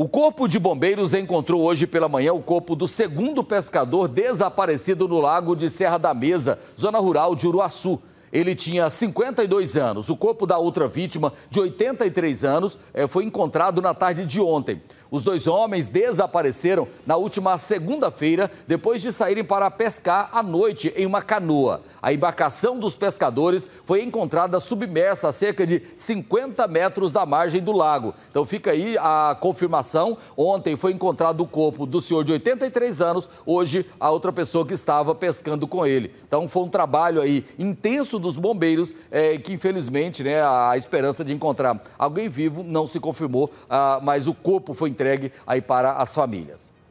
O Corpo de Bombeiros encontrou hoje pela manhã o corpo do segundo pescador desaparecido no lago de Serra da Mesa, zona rural de Uruaçu. Ele tinha 52 anos. O corpo da outra vítima, de 83 anos, eh, foi encontrado na tarde de ontem. Os dois homens desapareceram na última segunda-feira, depois de saírem para pescar à noite em uma canoa. A embarcação dos pescadores foi encontrada submersa a cerca de 50 metros da margem do lago. Então fica aí a confirmação. Ontem foi encontrado o corpo do senhor de 83 anos, hoje a outra pessoa que estava pescando com ele. Então foi um trabalho aí intenso dos bombeiros, é, que infelizmente né, a esperança de encontrar alguém vivo não se confirmou, ah, mas o corpo foi encontrado entregue aí para as famílias.